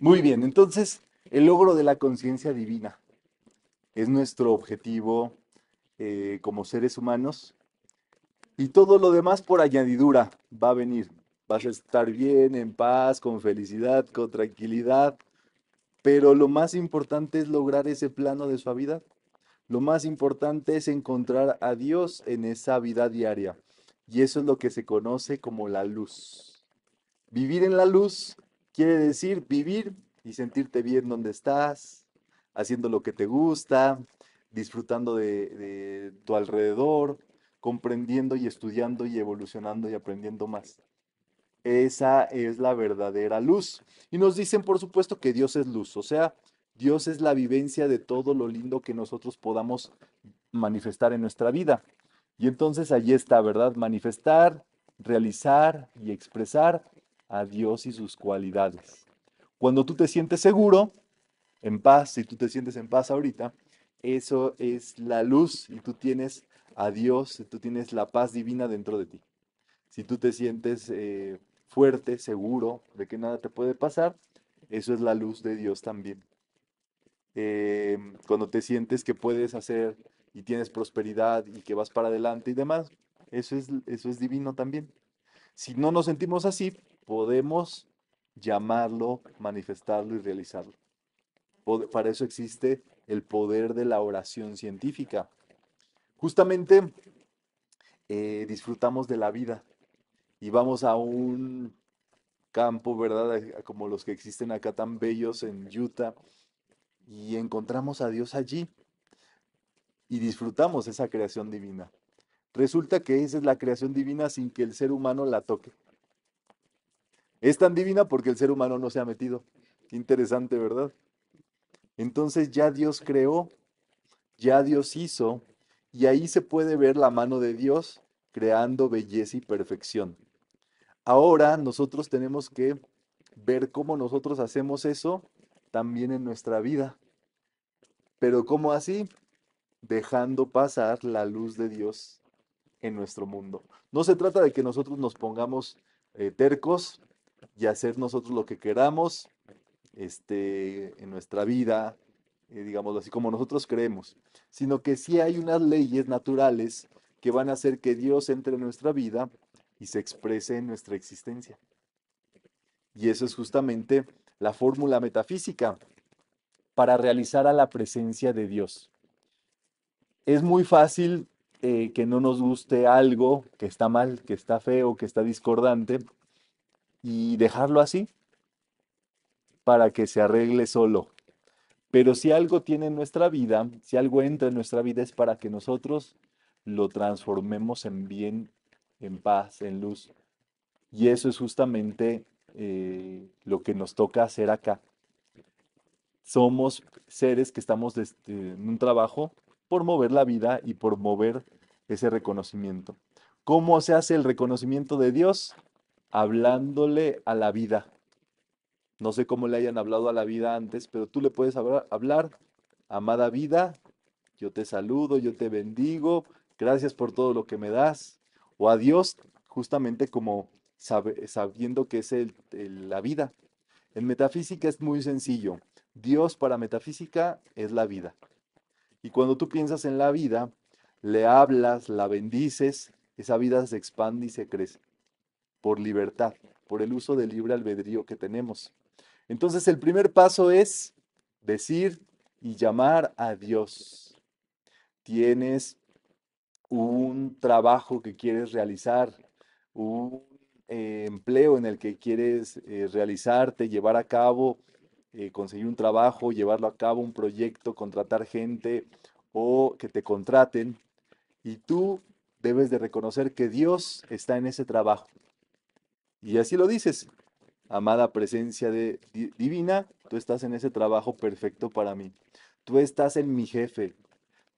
Muy bien, entonces el logro de la conciencia divina es nuestro objetivo eh, como seres humanos y todo lo demás por añadidura va a venir. Vas a estar bien, en paz, con felicidad, con tranquilidad, pero lo más importante es lograr ese plano de vida, Lo más importante es encontrar a Dios en esa vida diaria. Y eso es lo que se conoce como la luz. Vivir en la luz Quiere decir vivir y sentirte bien donde estás, haciendo lo que te gusta, disfrutando de, tu alrededor, comprendiendo y estudiando y evolucionando y aprendiendo más. Esa es la verdadera luz. Y nos dicen, por supuesto, que Dios es luz, o sea, Dios es la vivencia de todo lo lindo que nosotros podamos manifestar en nuestra vida. Y entonces allí está, ¿verdad? Manifestar, realizar y expresar a Dios y sus cualidades. Cuando tú te sientes seguro, en paz, si tú te sientes en paz ahorita, eso es la luz y tú tienes a Dios, tú tienes la paz divina dentro de ti. Si tú te sientes eh, fuerte, seguro de que nada te puede pasar, eso es la luz de Dios también. Em, cuando te sientes que puedes hacer y tienes prosperidad y que vas para adelante y demás, eso es, eso es divino también. Si no nos sentimos así, podemos llamarlo, manifestarlo y realizarlo. Para eso existe el poder de la oración científica. Justamente eh, disfrutamos de la vida y vamos a un campo, ¿verdad? Como los que existen acá tan bellos en Utah y encontramos a Dios allí y disfrutamos esa creación divina. Resulta que esa es la creación divina sin que el ser humano la toque. Es tan divina porque el ser humano no se ha metido. Interesante, ¿verdad? Entonces ya Dios creó, ya Dios hizo, y ahí se puede ver la mano de Dios creando belleza y perfección. Ahora nosotros tenemos que ver cómo nosotros hacemos eso también en nuestra vida. Pero ¿cómo así? Dejando pasar la luz de Dios en nuestro mundo. No se trata de que nosotros nos pongamos eh, tercos y hacer nosotros lo que queramos este, en nuestra vida, digamos eh, digámoslo así, como nosotros creemos, sino que sí hay unas leyes naturales que van a hacer que Dios entre en nuestra vida y se exprese en nuestra existencia. Y eso es justamente la fórmula metafísica para realizar a la presencia de Dios. Es muy fácil eh, que no nos guste algo que está mal, que está feo, que está discordante, y dejarlo así para que se arregle solo. Pero si algo tiene en nuestra vida, si algo entra en nuestra vida es para que nosotros lo transformemos en bien, en paz, en luz. Y eso es justamente eh, lo que nos toca hacer acá. Somos seres que estamos eh, en un trabajo por mover la vida y por mover ese reconocimiento. ¿Cómo se hace el reconocimiento de Dios? hablándole a la vida. No sé cómo le hayan hablado a la vida antes, pero tú le puedes hablar, amada vida, yo te saludo, yo te bendigo, gracias por todo lo que me das. O a Dios, justamente como sabiendo que es la vida. En metafísica es muy sencillo. Dios para metafísica es la vida. Y cuando tú piensas en la vida, le hablas, la bendices, esa vida se expande y se crece por libertad, por el uso del libre albedrío que tenemos. Entonces el primer paso es decir y llamar a Dios. Tienes un trabajo que quieres realizar, un eh, empleo en el que quieres eh, realizarte, llevar a cabo, eh, conseguir un trabajo, llevarlo a cabo, un proyecto, contratar gente o que te contraten. Y tú debes de reconocer que Dios está en ese trabajo, y así lo dices, amada presencia divina, tú estás en ese trabajo perfecto para mí. Tú estás en mi jefe,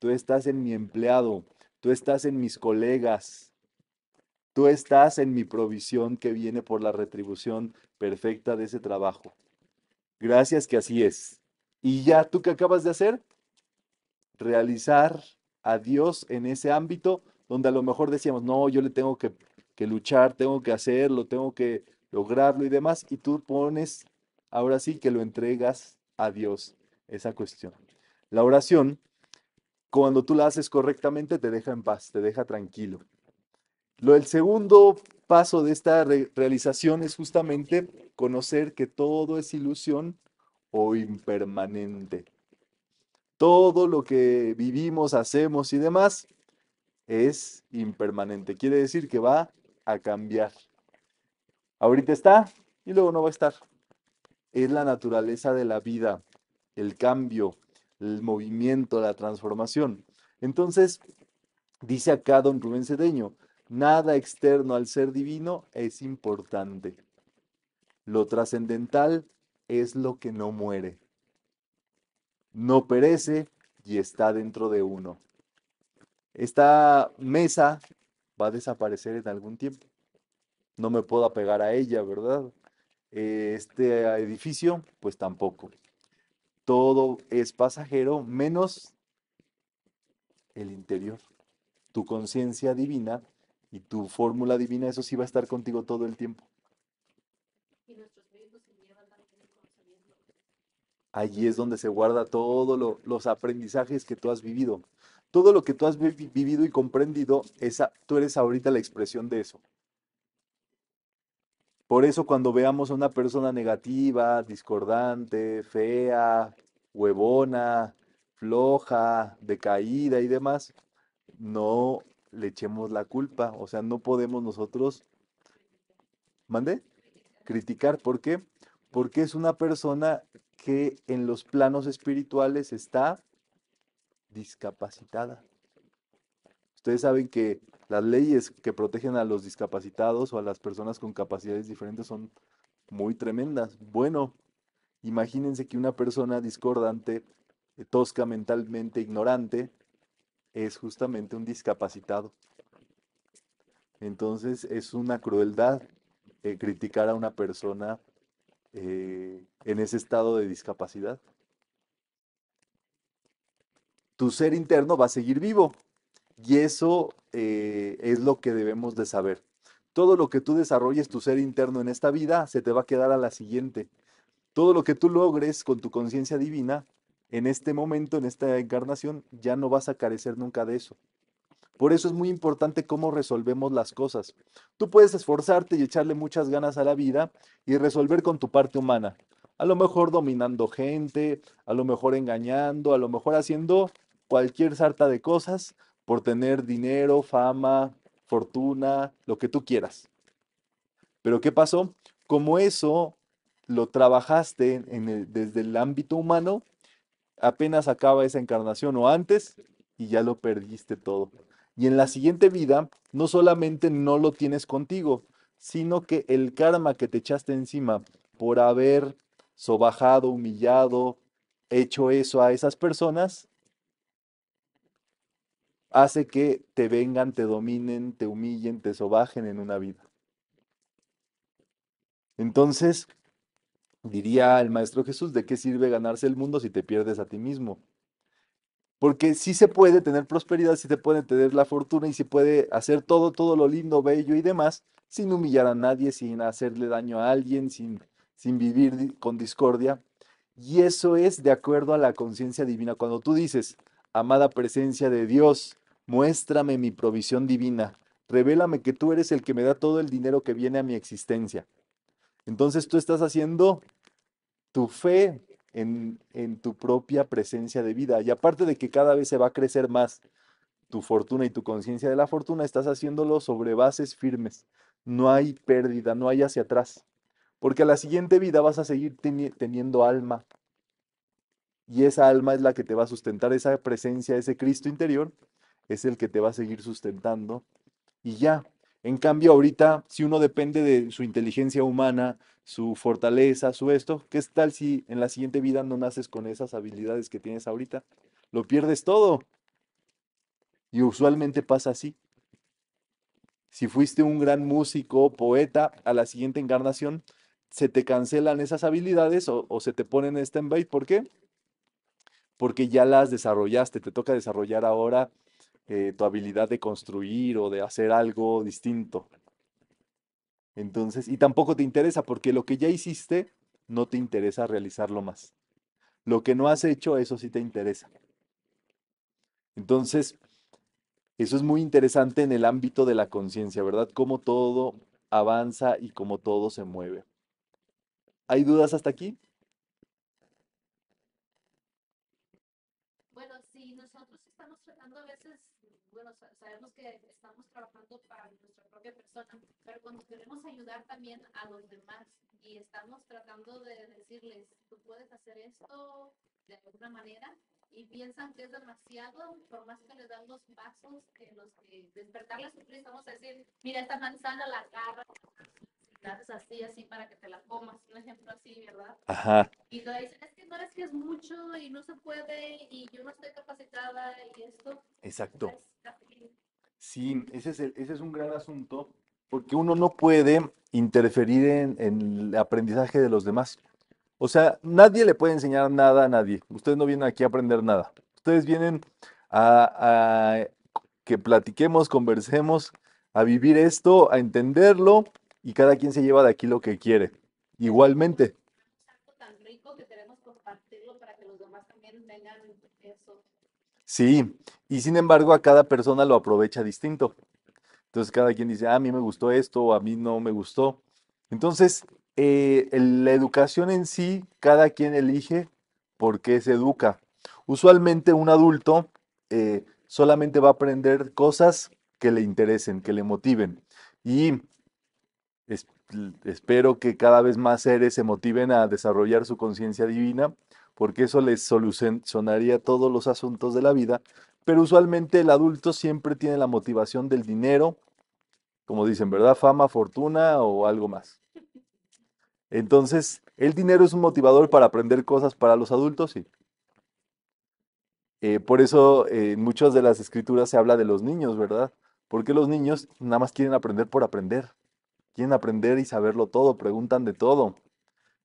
tú estás en mi empleado, tú estás en mis colegas, tú estás en mi provisión que viene por la retribución perfecta de ese trabajo. Gracias que así es. Y ya tú que acabas de hacer, realizar a Dios en ese ámbito donde a lo mejor decíamos, no, yo le tengo que que luchar, tengo que hacerlo, tengo que lograrlo y demás. Y tú pones, ahora sí, que lo entregas a Dios, esa cuestión. La oración, cuando tú la haces correctamente, te deja en paz, te deja tranquilo. Lo, el segundo paso de esta realización es justamente conocer que todo es ilusión o impermanente. Todo lo que vivimos, hacemos y demás es impermanente. Quiere decir que va cambiar. Ahorita está y luego no va a estar. Es la naturaleza de la vida, el cambio, el movimiento, la transformación. Entonces, dice acá don Rubén Cedeño, nada externo al ser divino es importante. Lo trascendental es lo que no muere, no perece y está dentro de uno. Esta mesa va a desaparecer en algún tiempo. No me puedo apegar a ella, ¿verdad? Eh, este edificio, pues tampoco. Todo es pasajero menos el interior. Tu conciencia divina y tu fórmula divina, eso sí va a estar contigo todo el tiempo. Allí es donde se guarda todos los aprendizajes que tú has vivido todo lo que tú has vivido y comprendido, esa, tú eres ahorita la expresión de eso. Por eso cuando veamos a una persona negativa, discordante, fea, huevona, floja, decaída y demás, no le echemos la culpa. O sea, no podemos nosotros, mande, criticar. ¿Por qué? Porque es una persona que en los planos espirituales está discapacitada. Ustedes saben que las leyes que protegen a los discapacitados o a las personas con capacidades diferentes son muy tremendas. Bueno, imagínense que una persona discordante, eh, tosca mentalmente, ignorante, es justamente un discapacitado. Entonces es una crueldad eh, criticar a una persona eh, en ese estado de discapacidad tu ser interno va a seguir vivo. Y eso eh, es lo que debemos de saber. Todo lo que tú desarrolles tu ser interno en esta vida se te va a quedar a la siguiente. Todo lo que tú logres con tu conciencia divina, en este momento, en esta encarnación, ya no vas a carecer nunca de eso. Por eso es muy importante cómo resolvemos las cosas. Tú puedes esforzarte y echarle muchas ganas a la vida y resolver con tu parte humana. A lo mejor dominando gente, a lo mejor engañando, a lo mejor haciendo cualquier sarta de cosas por tener dinero, fama, fortuna, lo que tú quieras. Pero ¿qué pasó? Como eso lo trabajaste desde el ámbito humano, apenas acaba esa encarnación o antes y ya lo perdiste todo. Y en la siguiente vida, no solamente no lo tienes contigo, sino que el karma que te echaste encima por haber sobajado, humillado, hecho eso a esas personas, hace que te vengan, te dominen, te humillen, te sobajen en una vida. Entonces, diría el Maestro Jesús, ¿de qué sirve ganarse el mundo si te pierdes a ti mismo? Porque sí se puede tener prosperidad, sí se puede tener la fortuna y se puede hacer todo, todo lo lindo, bello y demás, sin humillar a nadie, sin hacerle daño a alguien, sin, sin vivir con discordia. Y eso es de acuerdo a la conciencia divina. Cuando tú dices, amada presencia de Dios, Muéstrame mi provisión divina. Revélame que tú eres el que me da todo el dinero que viene a mi existencia. Entonces tú estás haciendo tu fe en, tu propia presencia de vida. Y aparte de que cada vez se va a crecer más tu fortuna y tu conciencia de la fortuna, estás haciéndolo sobre bases firmes. No hay pérdida, no hay hacia atrás. Porque a la siguiente vida vas a seguir teniendo alma. Y esa alma es la que te va a sustentar, esa presencia, ese Cristo interior, es el que te va a seguir sustentando y ya. En cambio, ahorita, si uno depende de su inteligencia humana, su fortaleza, su esto, ¿qué es tal si en la siguiente vida no naces con esas habilidades que tienes ahorita? Lo pierdes todo. Y usualmente pasa así. Si fuiste un gran músico, poeta, a la siguiente encarnación se te cancelan esas habilidades o, se te ponen en stand-by. ¿Por qué? Porque ya las desarrollaste, te toca desarrollar ahora eh, tu habilidad de construir o de hacer algo distinto. Entonces, y tampoco te interesa porque lo que ya hiciste no te interesa realizarlo más. Lo que no has hecho, eso sí te interesa. Entonces, eso es muy interesante en el ámbito de la conciencia, ¿verdad? Cómo todo avanza y cómo todo se mueve. ¿Hay dudas hasta aquí? si nosotros estamos tratando a veces, bueno, sabemos que estamos trabajando para nuestra propia persona, pero cuando queremos ayudar también a los demás y estamos tratando de decirles, tú puedes hacer esto de alguna manera, y piensan que es demasiado, por más que les dan los pasos en los que despertarles vamos a decir, mira esta manzana la garras haces así, así para que te la comas, un ejemplo así, ¿verdad? Ajá. Y te dicen, es que no es que es mucho y no se puede y yo no estoy capacitada y esto. Exacto. Pues, sí, ese es, ese es un gran asunto porque uno no puede interferir en, el aprendizaje de los demás. O sea, nadie le puede enseñar nada a nadie. Ustedes no vienen aquí a aprender nada. Ustedes vienen a que platiquemos, conversemos, a vivir esto, a entenderlo y cada quien se lleva de aquí lo que quiere. Igualmente. Sí, y sin embargo a cada persona lo aprovecha distinto. Entonces cada quien dice, ah, a mí me gustó esto, a mí no me gustó. Entonces, eh, la educación en sí, cada quien elige por qué se educa. Usualmente un adulto eh, solamente va a aprender cosas que le interesen, que le motiven. Y espero que cada vez más seres se motiven a desarrollar su conciencia divina, porque eso les solucionaría todos los asuntos de la vida. Pero usualmente el adulto siempre tiene la motivación del dinero, como dicen, ¿verdad? Fama, fortuna o algo más. Entonces, ¿el dinero es un motivador para aprender cosas para los adultos? Sí. Eh, por eso eh, en muchas de las escrituras se habla de los niños, ¿verdad? Porque los niños nada más quieren aprender por aprender quieren aprender y saberlo todo, preguntan de todo.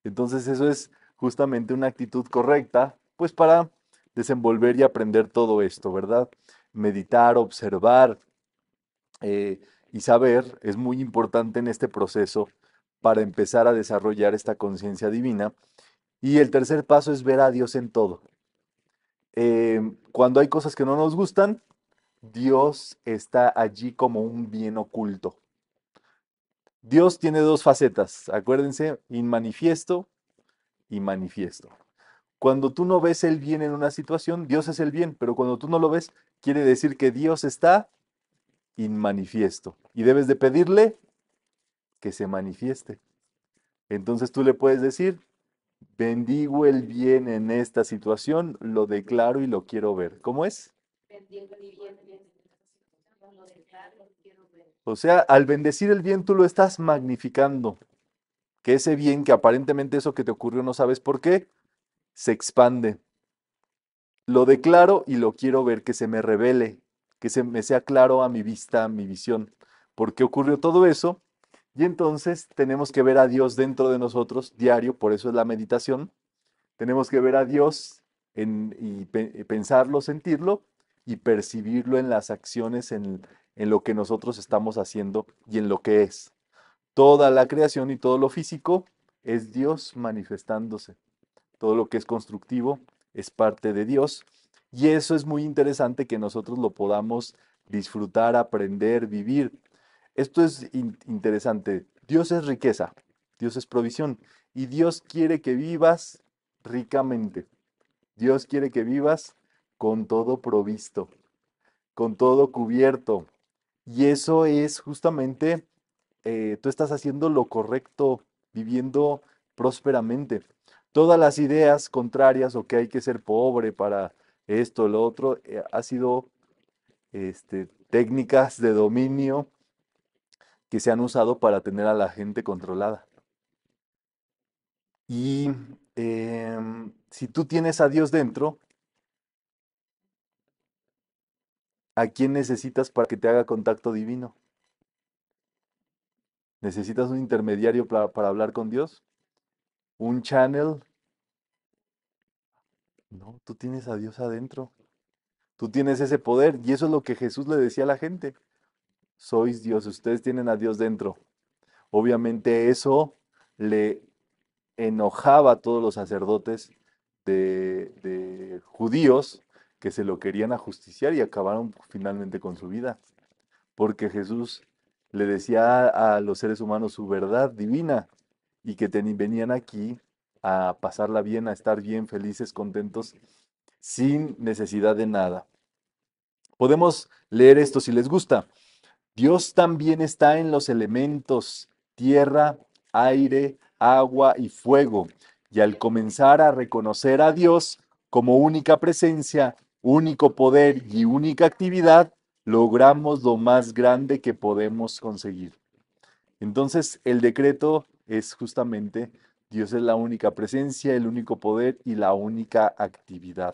Entonces eso es justamente una actitud correcta, pues para desenvolver y aprender todo esto, ¿verdad? Meditar, observar eh, y saber es muy importante en este proceso para empezar a desarrollar esta conciencia divina. Y el tercer paso es ver a Dios en todo. Em, cuando hay cosas que no nos gustan, Dios está allí como un bien oculto. Dios tiene dos facetas, acuérdense, inmanifiesto y manifiesto. Cuando tú no ves el bien en una situación, Dios es el bien, pero cuando tú no lo ves, quiere decir que Dios está inmanifiesto y debes de pedirle que se manifieste. Entonces tú le puedes decir, bendigo el bien en esta situación, lo declaro y lo quiero ver. ¿Cómo es? Bendigo el bien en esta situación, lo declaro o sea, al bendecir el bien tú lo estás magnificando. Que ese bien, que aparentemente eso que te ocurrió no sabes por qué, se expande. Lo declaro y lo quiero ver, que se me revele, que se me sea claro a mi vista, a mi visión. ¿Por qué ocurrió todo eso? Y entonces tenemos que ver a Dios dentro de nosotros diario, por eso es la meditación. Tenemos que ver a Dios y pensarlo, sentirlo, y percibirlo en las acciones, en, lo que nosotros estamos haciendo y en lo que es. Toda la creación y todo lo físico es Dios manifestándose. Todo lo que es constructivo es parte de Dios. Y eso es muy interesante que nosotros lo podamos disfrutar, aprender, vivir. Esto es interesante. Dios es riqueza, Dios es provisión y Dios quiere que vivas ricamente. Dios quiere que vivas con todo provisto, con todo cubierto. Y eso es justamente, eh, tú estás haciendo lo correcto, viviendo prósperamente. Todas las ideas contrarias o que hay que ser pobre para esto, o lo otro, han eh, ha sido este, técnicas de dominio que se han usado para tener a la gente controlada. Y em, si tú tienes a Dios dentro, ¿A quién necesitas para que te haga contacto divino? ¿Necesitas un intermediario para, hablar con Dios? ¿Un channel? No, tú tienes a Dios adentro. Tú tienes ese poder y eso es lo que Jesús le decía a la gente. Sois Dios, ustedes tienen a Dios dentro. Obviamente eso le enojaba a todos los sacerdotes de judíos que se lo querían ajusticiar y acabaron finalmente con su vida. Porque Jesús le decía a, los seres humanos su verdad divina y que venían aquí a pasarla bien, a estar bien, felices, contentos, sin necesidad de nada. Podemos leer esto si les gusta. Dios también está en los elementos, tierra, aire, agua y fuego. Y al comenzar a reconocer a Dios como única presencia, único poder y única actividad, logramos lo más grande que podemos conseguir. Entonces, el decreto es justamente Dios es la única presencia, el único poder y la única actividad.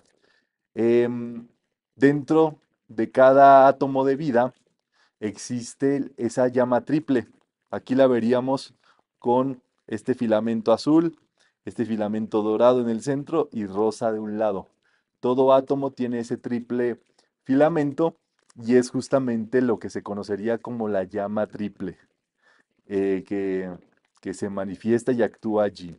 Em, dentro de cada átomo de vida existe esa llama triple. Aquí la veríamos con este filamento azul, este filamento dorado en el centro y rosa de un lado. Todo átomo tiene ese triple filamento y es justamente lo que se conocería como la llama triple, eh, que, que se manifiesta y actúa allí.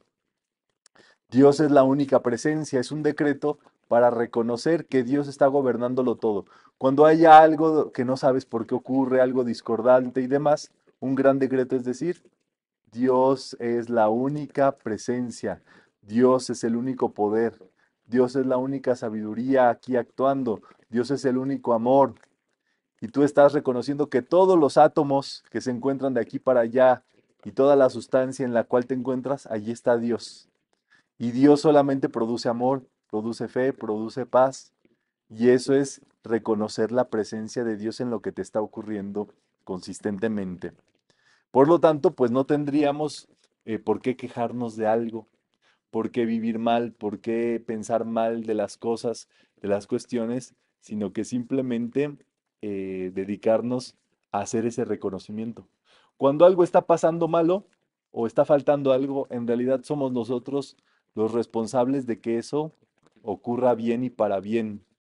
Dios es la única presencia, es un decreto para reconocer que Dios está gobernándolo todo. Cuando haya algo que no sabes por qué ocurre, algo discordante y demás, un gran decreto es decir, Dios es la única presencia, Dios es el único poder, Dios es la única sabiduría aquí actuando. Dios es el único amor. Y tú estás reconociendo que todos los átomos que se encuentran de aquí para allá y toda la sustancia en la cual te encuentras, allí está Dios. Y Dios solamente produce amor, produce fe, produce paz. Y eso es reconocer la presencia de Dios en lo que te está ocurriendo consistentemente. Por lo tanto, pues no tendríamos eh, por qué quejarnos de algo, por qué vivir mal, por qué pensar mal de las cosas, de las cuestiones, sino que simplemente eh, dedicarnos a hacer ese reconocimiento. Cuando algo está pasando malo o está faltando algo, en realidad somos nosotros los responsables de que eso ocurra bien y para bien,